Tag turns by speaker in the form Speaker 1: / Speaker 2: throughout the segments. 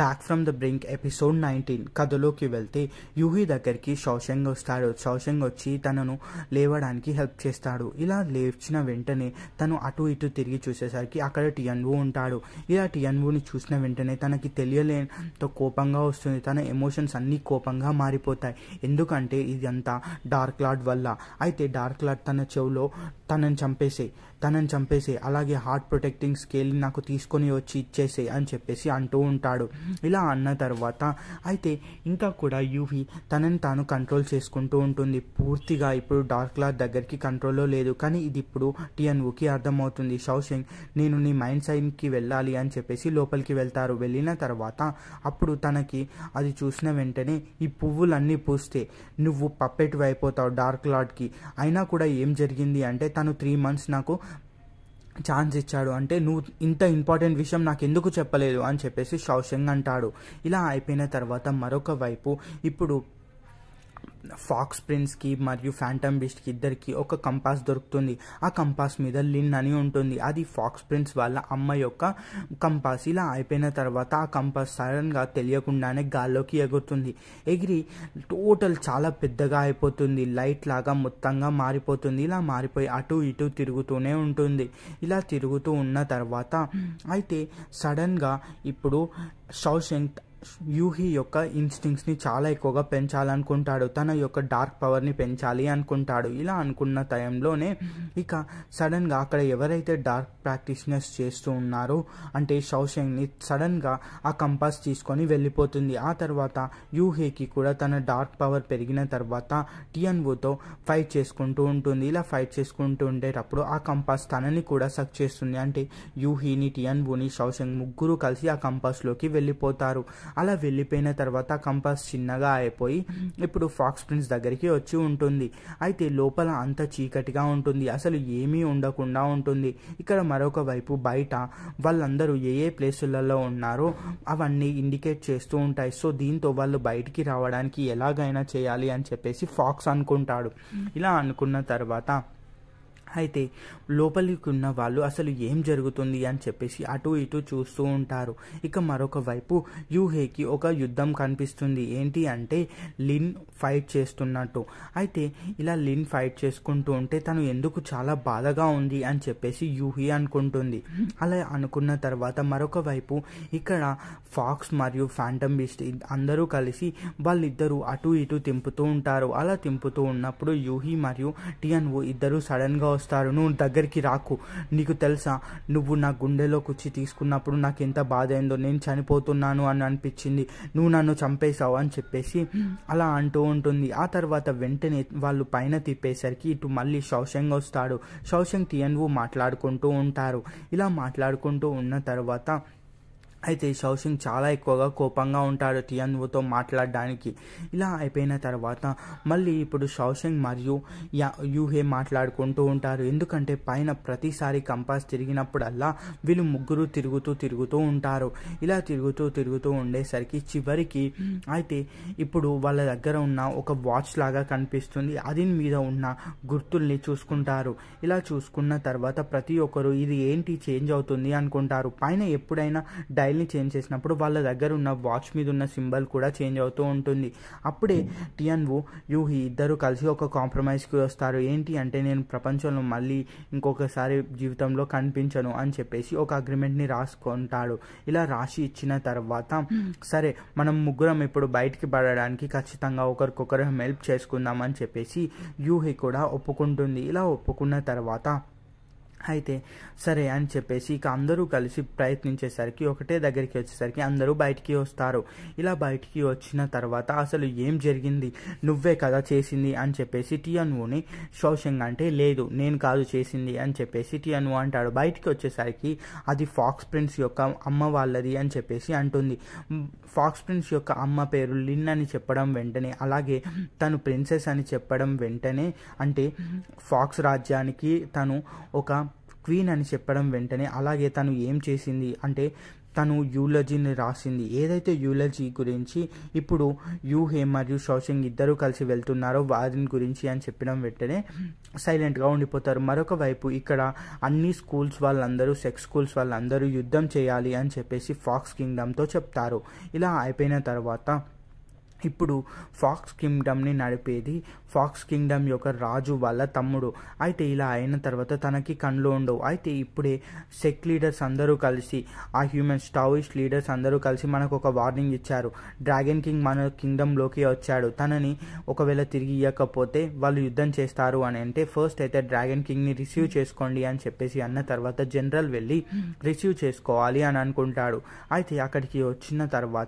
Speaker 1: back from the brink episode nineteen కథలోకి వెళ్తే యూహి దగ్గరికి శౌశంగ్ వస్తాడు శౌశంగ్ వచ్చి తనను లేవడానికి హెల్ప్ చేస్తాడు ఇలా లేచిన వెంటనే తను అటు ఇటు తిరిగి చూసేసరికి అక్కడ టియన్వు ఉంటాడు ఇలా టియన్వుని చూసిన వెంటనే తనకి తెలియలేంత కోపంగా వస్తుంది తన ఎమోషన్స్ అన్నీ కోపంగా మారిపోతాయి ఎందుకంటే ఇదంతా డార్క్ లాడ్ వల్ల అయితే డార్క్ లాడ్ తన చెవులో తనని చంపేసే తనని చంపేసే అలాగే హార్ట్ ప్రొటెక్టింగ్ స్కేల్ నాకు తీసుకొని వచ్చి ఇచ్చేసే అని చెప్పేసి అంటూ ఉంటాడు ఇలా అన్న తర్వాత అయితే ఇంకా కూడా యూవి తనని తాను కంట్రోల్ చేసుకుంటూ ఉంటుంది పూర్తిగా ఇప్పుడు డార్క్ లార్డ్ దగ్గరికి కంట్రోల్లో లేదు కానీ ఇది ఇప్పుడు ఓకే అర్థమవుతుంది షౌషింగ్ నేను నీ మైండ్ సైన్కి వెళ్ళాలి అని చెప్పేసి లోపలికి వెళ్తారు వెళ్ళిన తర్వాత అప్పుడు తనకి అది చూసిన వెంటనే ఈ పువ్వులన్నీ పూస్తే నువ్వు పప్పెట్టు అయిపోతావు డార్క్ లార్డ్కి అయినా కూడా ఏం జరిగింది అంటే తను త్రీ మంత్స్ నాకు ఛాన్స్ ఇచ్చాడు అంటే నువ్వు ఇంత ఇంపార్టెంట్ విషయం నాకు ఎందుకు చెప్పలేదు అని చెప్పేసి షౌషంగ్ అంటాడు ఇలా అయిపోయిన తర్వాత మరొక వైపు ఇప్పుడు ఫాక్స్ ప్రిన్స్కి మరియు ఫ్యాంటమ్ బీస్ట్కి ఇద్దరికి ఒక కంపాస్ దొరుకుతుంది ఆ కంపాస్ మీద లిన్ అని ఉంటుంది అది ఫాక్స్ ప్రిన్స్ వాళ్ళ అమ్మ యొక్క కంపాస్ ఇలా అయిపోయిన తర్వాత ఆ కంపాస్ సడన్గా తెలియకుండానే గాల్లోకి ఎగురుతుంది ఎగిరి టోటల్ చాలా పెద్దగా అయిపోతుంది లైట్ లాగా మొత్తంగా మారిపోతుంది ఇలా మారిపోయి అటు ఇటు తిరుగుతూనే ఉంటుంది ఇలా తిరుగుతూ ఉన్న తర్వాత అయితే సడన్గా ఇప్పుడు షౌషంగ్ యూహి యొక్క ఇన్స్టింగ్స్ని చాలా ఎక్కువగా పెంచాలనుకుంటాడు తన యొక్క డార్క్ పవర్ని పెంచాలి అనుకుంటాడు ఇలా అనుకున్న టైంలోనే ఇక సడన్గా అక్కడ ఎవరైతే డార్క్ ప్రాక్టీషనర్స్ చేస్తూ ఉన్నారో అంటే షౌషంగ్ని సడన్గా ఆ కంపాస్ తీసుకొని వెళ్ళిపోతుంది ఆ తర్వాత యూహేకి కూడా తన డార్క్ పవర్ పెరిగిన తర్వాత టియన్వుతో ఫైట్ చేసుకుంటూ ఉంటుంది ఇలా ఫైట్ చేసుకుంటూ ఉండేటప్పుడు ఆ కంపాస్ తనని కూడా సక్ చేస్తుంది అంటే యూహీని టియన్వుని షౌషంగ్ ముగ్గురు కలిసి ఆ కంపాస్లోకి వెళ్ళిపోతారు అలా వెళ్ళిపోయిన తర్వాత కంపాస్ చిన్నగా అయిపోయి ఇప్పుడు ఫాక్స్ ప్రిన్స్ దగ్గరికి వచ్చి ఉంటుంది అయితే లోపల అంత చీకటిగా ఉంటుంది అసలు ఏమీ ఉండకుండా ఉంటుంది ఇక్కడ మరొక వైపు బయట వాళ్ళందరూ ఏ ఏ ప్లేసులలో ఉన్నారో అవన్నీ ఇండికేట్ చేస్తూ ఉంటాయి సో దీంతో వాళ్ళు బయటికి రావడానికి ఎలాగైనా చేయాలి అని చెప్పేసి ఫాక్స్ అనుకుంటాడు ఇలా అనుకున్న తర్వాత అయితే లోపలికి ఉన్న వాళ్ళు అసలు ఏం జరుగుతుంది అని చెప్పేసి అటు ఇటు చూస్తూ ఉంటారు ఇక మరొక వైపు యూహేకి ఒక యుద్ధం కనిపిస్తుంది ఏంటి అంటే లిన్ ఫైట్ చేస్తున్నట్టు అయితే ఇలా లిన్ ఫైట్ చేసుకుంటూ ఉంటే తను ఎందుకు చాలా బాధగా ఉంది అని చెప్పేసి యూహి అనుకుంటుంది అలా అనుకున్న తర్వాత మరొక వైపు ఇక్కడ ఫాక్స్ మరియు ఫ్యాంటమ్ బీస్ట్ అందరూ కలిసి వాళ్ళిద్దరూ అటు ఇటు తింపుతూ ఉంటారు అలా తింపుతూ ఉన్నప్పుడు యూహి మరియు టియన్ఓ ఇద్దరు సడన్గా చూస్తారు నువ్వు దగ్గరికి రాకు నీకు తెలుసా నువ్వు నా గుండెలో కూర్చి తీసుకున్నప్పుడు నాకు ఎంత బాధ అయిందో నేను చనిపోతున్నాను అని అనిపించింది నువ్వు నన్ను చంపేశావు అని చెప్పేసి అలా అంటూ ఉంటుంది ఆ తర్వాత వెంటనే వాళ్ళు పైన తిప్పేసరికి ఇటు మళ్ళీ శౌశంగ్ వస్తాడు శౌశంగ్ టియన్వు మాట్లాడుకుంటూ ఉంటారు ఇలా మాట్లాడుకుంటూ ఉన్న తర్వాత అయితే షౌసింగ్ చాలా ఎక్కువగా కోపంగా ఉంటాడు టియాన్వుతో మాట్లాడడానికి ఇలా అయిపోయిన తర్వాత మళ్ళీ ఇప్పుడు షౌసింగ్ మరియు యా యూహే మాట్లాడుకుంటూ ఉంటారు ఎందుకంటే పైన ప్రతిసారి కంపాస్ తిరిగినప్పుడల్లా వీళ్ళు ముగ్గురు తిరుగుతూ తిరుగుతూ ఉంటారు ఇలా తిరుగుతూ తిరుగుతూ ఉండేసరికి చివరికి అయితే ఇప్పుడు వాళ్ళ దగ్గర ఉన్న ఒక వాచ్ లాగా కనిపిస్తుంది అది మీద ఉన్న గుర్తుల్ని చూసుకుంటారు ఇలా చూసుకున్న తర్వాత ప్రతి ఒక్కరు ఇది ఏంటి చేంజ్ అవుతుంది అనుకుంటారు పైన ఎప్పుడైనా డై స్టైల్ని చేంజ్ చేసినప్పుడు వాళ్ళ దగ్గర ఉన్న వాచ్ మీద ఉన్న సింబల్ కూడా చేంజ్ అవుతూ ఉంటుంది అప్పుడే టియన్వు యూహి ఇద్దరు కలిసి ఒక కాంప్రమైజ్కి వస్తారు ఏంటి అంటే నేను ప్రపంచంలో మళ్ళీ ఇంకొకసారి జీవితంలో కనిపించను అని చెప్పేసి ఒక అగ్రిమెంట్ని రాసుకుంటాడు ఇలా రాసి ఇచ్చిన తర్వాత సరే మనం ముగ్గురం ఇప్పుడు బయటికి పడడానికి ఖచ్చితంగా ఒకరికొకరు హెల్ప్ చేసుకుందాం అని చెప్పేసి యూహి కూడా ఒప్పుకుంటుంది ఇలా ఒప్పుకున్న తర్వాత అయితే సరే అని చెప్పేసి ఇక అందరూ కలిసి ప్రయత్నించేసరికి ఒకటే దగ్గరికి వచ్చేసరికి అందరూ బయటికి వస్తారు ఇలా బయటికి వచ్చిన తర్వాత అసలు ఏం జరిగింది నువ్వే కదా చేసింది అని చెప్పేసి టిఎన్ఓని శోషంగ్ అంటే లేదు నేను కాదు చేసింది అని చెప్పేసి టిఎన్ఓ అంటాడు బయటికి వచ్చేసరికి అది ఫాక్స్ ప్రిన్స్ యొక్క అమ్మ వాళ్ళది అని చెప్పేసి అంటుంది ఫాక్స్ ప్రిన్స్ యొక్క అమ్మ పేరు లిన్ అని చెప్పడం వెంటనే అలాగే తను ప్రిన్సెస్ అని చెప్పడం వెంటనే అంటే ఫాక్స్ రాజ్యానికి తను ఒక క్వీన్ అని చెప్పడం వెంటనే అలాగే తను ఏం చేసింది అంటే తను యూలజీని రాసింది ఏదైతే యూలజీ గురించి ఇప్పుడు యూహే మరియు షౌషంగ్ ఇద్దరూ కలిసి వెళ్తున్నారో వారిని గురించి అని చెప్పడం వెంటనే సైలెంట్గా ఉండిపోతారు మరొక వైపు ఇక్కడ అన్ని స్కూల్స్ వాళ్ళందరూ సెక్స్ స్కూల్స్ వాళ్ళందరూ యుద్ధం చేయాలి అని చెప్పేసి ఫాక్స్ కింగ్డమ్తో చెప్తారు ఇలా అయిపోయిన తర్వాత ఇప్పుడు ఫాక్స్ కింగ్డమ్ని నడిపేది ఫాక్స్ కింగ్డమ్ యొక్క రాజు వాళ్ళ తమ్ముడు అయితే ఇలా అయిన తర్వాత తనకి కండ్లు ఉండవు అయితే ఇప్పుడే సెక్ లీడర్స్ అందరూ కలిసి ఆ హ్యూమన్ స్టావిష్ లీడర్స్ అందరూ కలిసి మనకు ఒక వార్నింగ్ ఇచ్చారు డ్రాగన్ కింగ్ మన కింగ్డమ్లోకి వచ్చాడు తనని ఒకవేళ తిరిగి ఇవ్వకపోతే వాళ్ళు యుద్ధం చేస్తారు అని అంటే ఫస్ట్ అయితే డ్రాగన్ కింగ్ని రిసీవ్ చేసుకోండి అని చెప్పేసి అన్న తర్వాత జనరల్ వెళ్ళి రిసీవ్ చేసుకోవాలి అని అనుకుంటాడు అయితే అక్కడికి వచ్చిన తర్వాత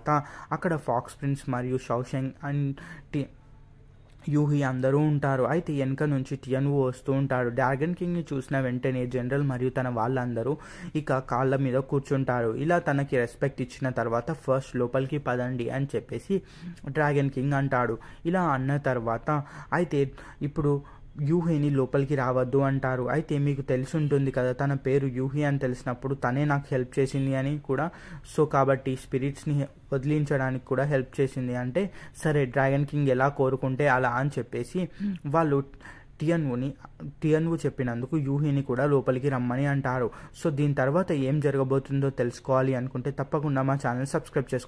Speaker 1: అక్కడ ఫాక్స్ ప్రిన్స్ మరియు షౌ షెంగ్ అండ్ టి యూహి అందరూ ఉంటారు అయితే వెనక నుంచి టియన్వు వస్తూ ఉంటాడు డ్రాగన్ కింగ్ని చూసిన వెంటనే జనరల్ మరియు తన వాళ్ళందరూ ఇక కాళ్ళ మీద కూర్చుంటారు ఇలా తనకి రెస్పెక్ట్ ఇచ్చిన తర్వాత ఫస్ట్ లోపలికి పదండి అని చెప్పేసి డ్రాగన్ కింగ్ అంటాడు ఇలా అన్న తర్వాత అయితే ఇప్పుడు యూహిని లోపలికి రావద్దు అంటారు అయితే మీకు తెలిసి ఉంటుంది కదా తన పేరు యూహి అని తెలిసినప్పుడు తనే నాకు హెల్ప్ చేసింది అని కూడా సో కాబట్టి స్పిరిట్స్ని వదిలించడానికి కూడా హెల్ప్ చేసింది అంటే సరే డ్రాగన్ కింగ్ ఎలా కోరుకుంటే అలా అని చెప్పేసి వాళ్ళు టిఎన్వుని టిఎన్వు చెప్పినందుకు యూహిని కూడా లోపలికి రమ్మని అంటారు సో దీని తర్వాత ఏం జరగబోతుందో తెలుసుకోవాలి అనుకుంటే తప్పకుండా మా ఛానల్ సబ్స్క్రైబ్ చేసుకోండి